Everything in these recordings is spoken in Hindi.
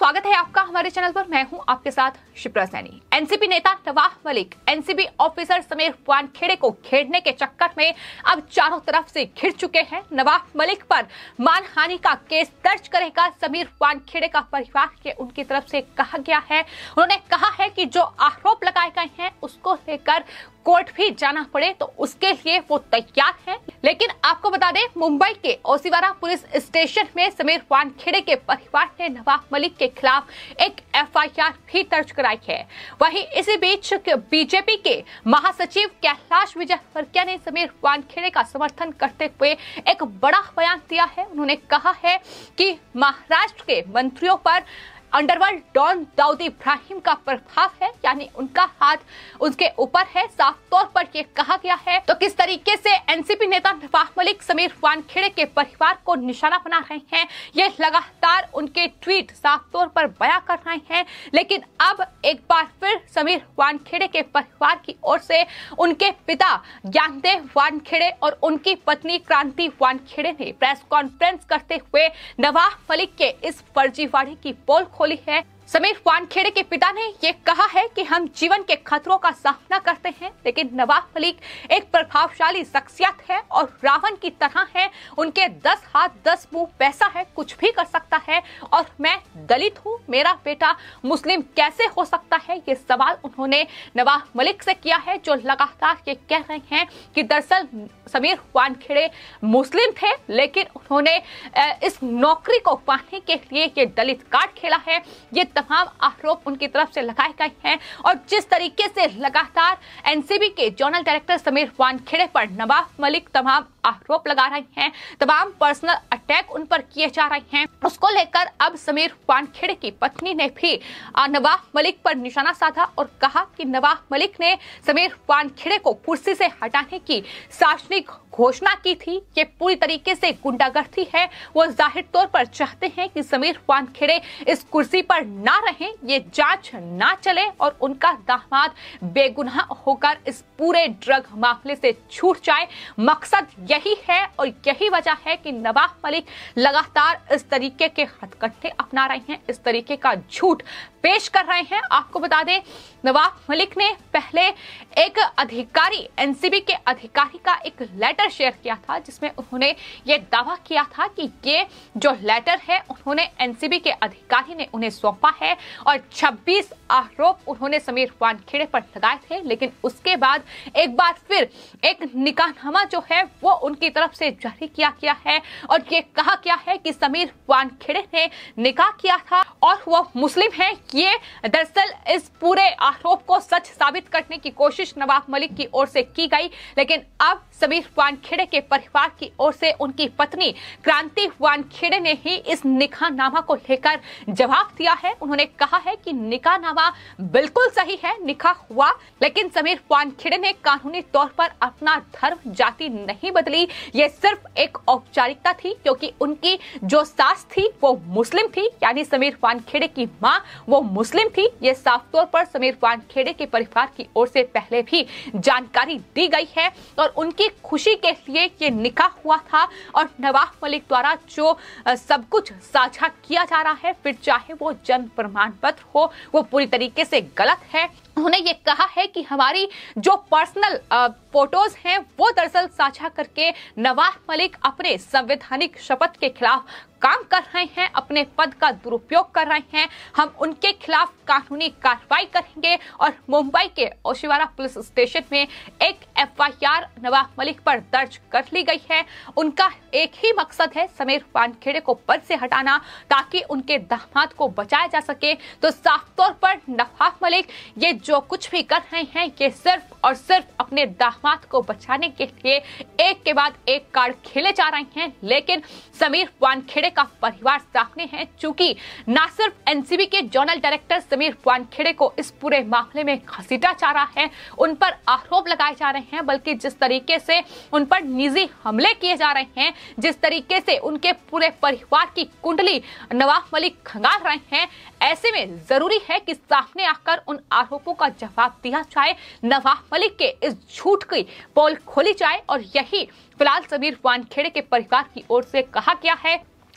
स्वागत है आपका हमारे चैनल पर मैं हूं आपके साथ शिप्रा सैनी एनसीपी नेता नवाह मलिक एनसीपी ऑफिसर समीर वानखेड़े को घेरने के चक्कर में अब चारों तरफ से घिर चुके हैं नवाह मलिक पर मानहानि का केस दर्ज करेगा समीर वानखेड़े का परिवार के उनकी तरफ से कहा गया है उन्होंने कहा है कि जो आरोप लगाए गए हैं उसको लेकर कोर्ट भी जाना पड़े तो उसके लिए वो तैयार है लेकिन आपको बता दें मुंबई के ओसीवारा पुलिस स्टेशन में समीर वानखेड़े के परिवार ने नवाब मलिक के खिलाफ एक एफआईआर भी दर्ज कराई है वहीं इसी बीच बीजेपी के महासचिव कैलाश विजय विजयवर्गिया ने समीर वानखेड़े का समर्थन करते हुए एक बड़ा बयान दिया है उन्होंने कहा है कि महाराष्ट्र के मंत्रियों पर अंडरवर्ल्ड डॉन दाऊद इब्राहिम का प्रभाव है यानी उनका हाथ उसके ऊपर है साफ तौर पर यह कहा गया है तो किस तरीके से एनसीपी नेता नवाज मलिक समीर वानखेड़े के परिवार को निशाना बना रहे हैं ये लगातार उनके ट्वीट साफ तौर पर बयां कर रहे हैं लेकिन अब एक बार फिर समीर वानखेड़े के परिवार की ओर से उनके पिता ज्ञानदेव वानखेड़े और उनकी पत्नी क्रांति वानखेड़े ने प्रेस कॉन्फ्रेंस करते हुए नवाज मलिक के इस फर्जीवाड़े की पोल खोली है समीर वानखेड़े के पिता ने ये कहा है कि हम जीवन के खतरों का सामना करते हैं लेकिन नवाब मलिक एक प्रभावशाली शख्सियत है और रावण की तरह है उनके दस हाथ दस मुंह पैसा है कुछ भी कर सकता है और मैं दलित हूँ मेरा बेटा मुस्लिम कैसे हो सकता है ये सवाल उन्होंने नवाब मलिक से किया है जो लगातार ये कह रहे हैं कि दरअसल समीर वानखेड़े मुस्लिम थे लेकिन उन्होंने इस नौकरी को पाने के लिए ये दलित कार्ड खेला है ये तमाम आरोप उनकी तरफ से लगाए गए हैं और जिस तरीके से लगातार एनसीबी के जोनल डायरेक्टर समीर वानखेड़े पर नवाब मलिक तमाम आरोप लगा रहे हैं तमाम पर्सनल अटैक उन पर किए जा रहे हैं उसको लेकर अब समीर वानखेड़े की पत्नी ने भी नवाब मलिक पर निशाना साधा और कहा कि नवाब मलिक ने समीर वानखेड़े को कुर्सी से हटाने की सार्वजनिक की घोषणा की थी ये पूरी तरीके से गुंडागर्दी है वो जाहिर तौर पर चाहते हैं कि समीर वानखेड़े इस कुर्सी पर ना रहें ये जांच ना चले और उनका दामाद बेगुनाह होकर इस पूरे ड्रग मामले से छूट जाए मकसद यही है और यही वजह है कि नवाब मलिक लगातार इस तरीके के हथकट्टे अपना रहे हैं इस तरीके का झूठ पेश कर रहे हैं आपको बता दें नवाब मलिक ने पहले एक अधिकारी एनसीबी के अधिकारी का एक लेटर शेयर किया था जिसमें उन्होंने ये दावा किया था कि ये जो लेटर है उन्होंने एनसीबी के अधिकारी ने उन्हें सौंपा है और 26 आरोप उन्होंने समीर वानखेड़े पर लगाए थे लेकिन उसके बाद एक बार फिर एक निकाहनामा जो है वो उनकी तरफ से जारी किया गया है और ये कहा गया है कि समीर वानखेड़े ने निकाह किया था और वह मुस्लिम है किए दरअसल इस पूरे आरोप को सच साबित करने की कोशिश नवाब मलिक की ओर से की गई लेकिन अब समीर वानखेड़े के परिवार की ओर से उनकी पत्नी क्रांति वानखेड़े ने ही इस निकाहनामा को लेकर जवाब दिया है उन्होंने कहा है कि निकाहनामा बिल्कुल सही है निकाह हुआ लेकिन समीर वानखेड़े ने कानूनी तौर पर अपना धर्म जाति नहीं बदली ये सिर्फ एक औपचारिकता थी क्योंकि उनकी जो सास थी वो मुस्लिम थी यानी समीर वानखेड़े की माँ वो मुस्लिम थी ये साफ तौर पर समीर वानखेड़े के परिवार की ओर से पहले भी जानकारी दी गई है और उनकी खुशी के लिए ये निकाह हुआ था और नवाब मलिक द्वारा जो सब कुछ साझा किया जा रहा है फिर चाहे वो जन्म प्रमाण पत्र हो वो पूरी तरीके से गलत है उन्होंने ये कहा है कि हमारी जो पर्सनल फोटोज हैं वो दरअसल साझा करके नवाब मलिक अपने संवैधानिक शपथ के खिलाफ काम कर रहे हैं अपने पद का दुरुपयोग कर रहे हैं हम उनके खिलाफ कानूनी कार्रवाई करेंगे और मुंबई के ओशिवारा पुलिस स्टेशन में एक एफआईआर नवाब मलिक पर दर्ज कर ली गई है उनका एक ही मकसद है समीर वानखेड़े को पद से हटाना ताकि उनके दामाद को बचाया जा सके तो साफ तौर पर नवाब मलिक ये जो कुछ भी कर रहे हैं ये सिर्फ और सिर्फ अपने दामाद को बचाने के लिए एक के बाद एक कार्ड खेले जा रहे हैं लेकिन समीर वानखेड़े का परिवार सामने है चूंकि न सिर्फ एनसीबी के जोनल डायरेक्टर समीर वानखेड़े को इस पूरे मामले में घसीटा जा रहा है उन पर आरोप लगाए जा रहे हैं हैं बल्कि जिस तरीके से उन पर निजी हमले किए जा रहे हैं जिस तरीके से उनके पूरे परिवार की कुंडली नवाब मलिक खंगाल रहे हैं ऐसे में जरूरी है कि सामने आकर उन आरोपों का जवाब दिया जाए नवाब मलिक के इस झूठ की पोल खोली जाए और यही फिलहाल समीर वानखेड़े के परिवार की ओर से कहा गया है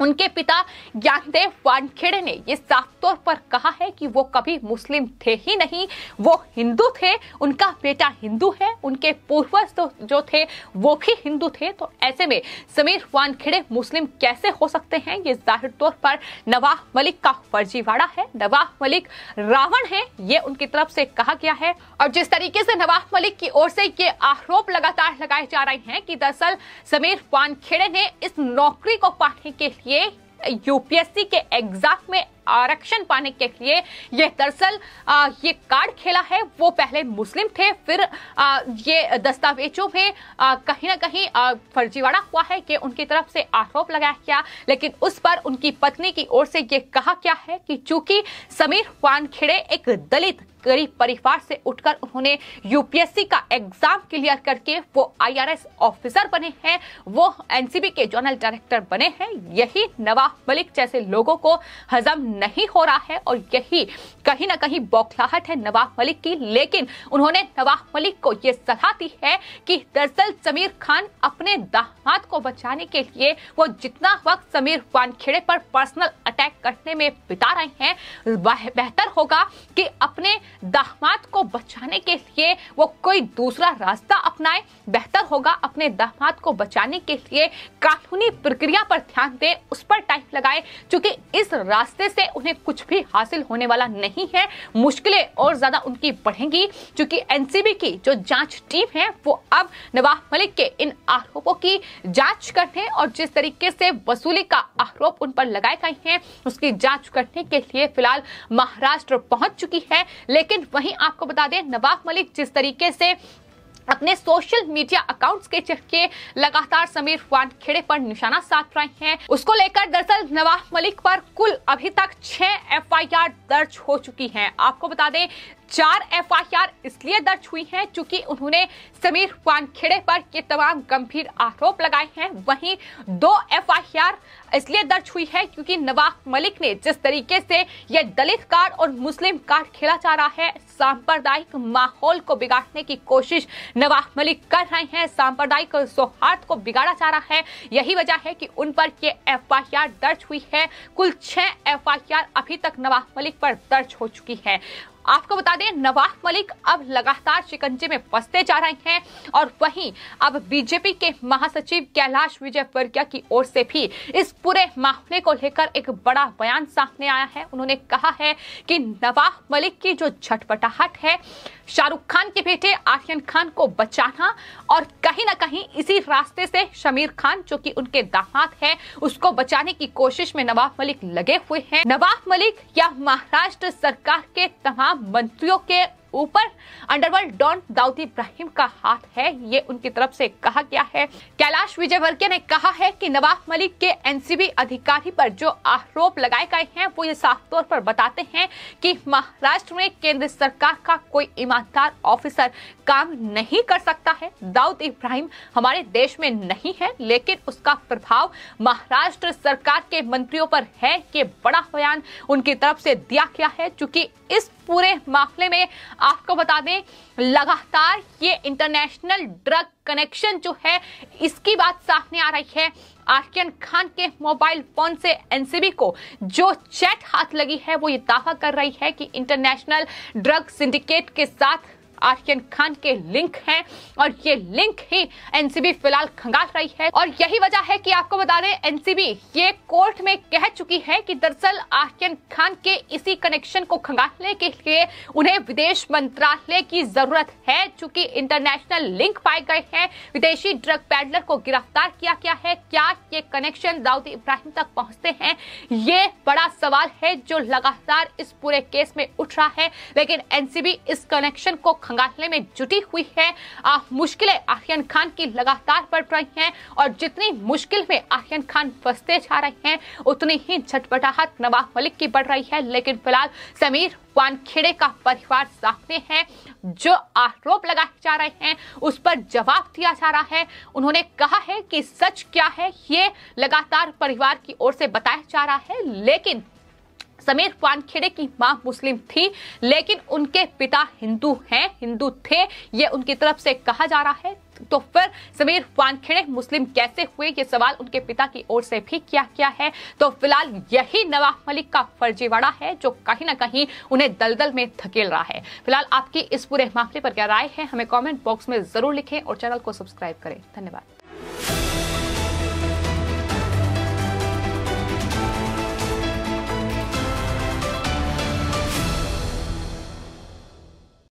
उनके पिता ज्ञानदेव वानखेड़े ने ये साफ तौर पर कहा है कि वो कभी मुस्लिम थे ही नहीं वो हिंदू थे उनका बेटा हिंदू है उनके पूर्वज तो जो थे वो भी हिंदू थे तो ऐसे में समीर वानखेड़े मुस्लिम कैसे हो सकते हैं ये जाहिर तौर पर नवाब मलिक का फर्जीवाड़ा है नवाब मलिक रावण है ये उनकी तरफ से कहा गया है और जिस तरीके से नवाब मलिक की ओर से ये आरोप लगातार लगाए जा रहे हैं कि दरअसल समीर वानखेड़े ने इस नौकरी को पाने के ये यूपीएससी के एग्जाम में आरक्षण पाने के लिए ये दरअसल ये कार्ड खेला है वो पहले मुस्लिम थे फिर आ, ये दस्तावेजों में कहीं ना कहीं फर्जीवाड़ा हुआ है कि उनकी तरफ से आरोप लगाया गया लेकिन उस पर उनकी पत्नी की ओर से ये कहा गया है कि चूंकि समीर वानखेड़े एक दलित गरीब परिवार से उठकर उन्होंने यूपीएससी का एग्जाम क्लियर करके वो आईआरएस ऑफिसर बने हैं वो एनसीबी के जनरल डायरेक्टर बने हैं यही नवाब मलिक जैसे लोगों को हजम नहीं हो रहा है और यही कहीं ना कहीं बौखलाहट है नवाब मलिक की लेकिन उन्होंने नवाब मलिक को यह सलाह दी है कि दरअसल समीर खान अपने दामाद को बचाने के लिए वो जितना वक्त समीर वानखेड़े पर पर्सनल अटैक करने में बिता रहे हैं बेहतर होगा कि अपने दामाद को बचाने के लिए वो कोई दूसरा रास्ता अपनाए बेहतर होगा अपने दामाद को बचाने के लिए कानूनी प्रक्रिया पर ध्यान दे उस पर टाइम लगाए क्योंकि इस रास्ते से उन्हें कुछ भी हासिल होने वाला नहीं है मुश्किलें और ज्यादा उनकी बढ़ेंगी क्योंकि एनसीबी की जो जांच टीम है वो अब नवाब मलिक के इन आरोपों की जांच करने और जिस तरीके से वसूली का आरोप उन पर लगाए गए हैं उसकी जांच करने के लिए फिलहाल महाराष्ट्र पहुंच चुकी है लेकिन लेकिन वहीं आपको बता दें नवाब मलिक जिस तरीके से अपने सोशल मीडिया अकाउंट्स के चक्के लगातार समीर वानखेड़े पर निशाना साध रहे हैं उसको लेकर दरअसल नवाब मलिक पर कुल अभी तक छह एफआईआर दर्ज हो चुकी हैं आपको बता दें चार एफ इसलिए दर्ज हुई है क्योंकि उन्होंने समीर वानखेड़े पर के तमाम गंभीर आरोप लगाए हैं वहीं दो एफ इसलिए दर्ज हुई है क्योंकि नवाब मलिक ने जिस तरीके से यह दलित कार्ड और मुस्लिम कार्ड खेला जा रहा है सांप्रदायिक माहौल को बिगाड़ने की कोशिश नवाब मलिक कर रहे हैं सांप्रदायिक सौहार्द को बिगाड़ा जा रहा है यही वजह है कि उन पर ये एफ दर्ज हुई है कुल छह एफ अभी तक नवाब मलिक पर दर्ज हो चुकी है आपको बता दें नवाब मलिक अब लगातार शिकंजे में फंसते जा रहे हैं और वहीं अब बीजेपी के महासचिव कैलाश विजय वर्गीय की ओर से भी इस पूरे मामले को लेकर एक बड़ा बयान सामने आया है उन्होंने कहा है कि नवाब मलिक की जो झटपटाहट है शाहरुख खान के बेटे आर्यन खान को बचाना और कहीं ना कहीं इसी रास्ते से शमीर खान जो कि उनके दामाद है उसको बचाने की कोशिश में नवाब मलिक लगे हुए हैं नवाब मलिक या महाराष्ट्र सरकार के तमाम मंत्रियों के ऊपर अंडरवर्ल्ड डॉन दाऊद इब्राहिम का हाथ है ये उनकी तरफ से कहा गया है कैलाश विजयवर्गीय ने कहा है कि नवाब मलिक के एनसीबी अधिकारी पर जो आरोप लगाए गए हैं वो ये साफ तौर पर बताते हैं कि महाराष्ट्र में केंद्र सरकार का कोई ईमानदार ऑफिसर काम नहीं कर सकता है दाऊद इब्राहिम हमारे देश में नहीं है लेकिन उसका प्रभाव महाराष्ट्र सरकार के मंत्रियों पर है ये बड़ा बयान उनकी तरफ से दिया गया है चूंकि इस पूरे मामले में आपको बता दें लगातार ये इंटरनेशनल ड्रग कनेक्शन जो है इसकी बात सामने आ रही है आर्यन खान के मोबाइल फोन से एनसीबी को जो चैट हाथ लगी है वो ये दावा कर रही है कि इंटरनेशनल ड्रग सिंडिकेट के साथ आर्यन खान के लिंक हैं और ये लिंक ही एनसीबी फिलहाल खंगाल रही है और यही वजह है कि आपको बता दें एनसीबी ये कोर्ट में कह चुकी है कि दरअसल आर्यन खान के इसी कनेक्शन को खंगालने के लिए उन्हें विदेश मंत्रालय की जरूरत है चूंकि इंटरनेशनल लिंक पाए गए हैं विदेशी ड्रग पैडलर को गिरफ्तार किया गया है क्या ये कनेक्शन दाऊद इब्राहिम तक पहुंचते हैं ये बड़ा सवाल है जो लगातार इस पूरे केस में उठ रहा है लेकिन एनसीबी इस कनेक्शन को खंगा खंगालने में जुटी हुई है मुश्किलें आर्यन खान की लगातार बढ़ रही हैं और जितनी मुश्किल में आर्यन खान फंसते जा रहे हैं उतनी ही झटपटाहट नवाब मलिक की बढ़ रही है लेकिन फिलहाल समीर वानखेड़े का परिवार सामने है जो आरोप लगाए जा रहे हैं उस पर जवाब दिया जा रहा है उन्होंने कहा है कि सच क्या है ये लगातार परिवार की ओर से बताया जा रहा है लेकिन समीर वानखेड़े की मां मुस्लिम थी लेकिन उनके पिता हिंदू हैं हिंदू थे ये उनकी तरफ से कहा जा रहा है तो फिर समीर वानखेड़े मुस्लिम कैसे हुए ये सवाल उनके पिता की ओर से भी किया गया है तो फिलहाल यही नवाब मलिक का फर्जीवाड़ा है जो कहीं ना कहीं उन्हें दलदल में धकेल रहा है फिलहाल आपकी इस पूरे मामले पर क्या राय है हमें कमेंट बॉक्स में जरूर लिखें और चैनल को सब्सक्राइब करें धन्यवाद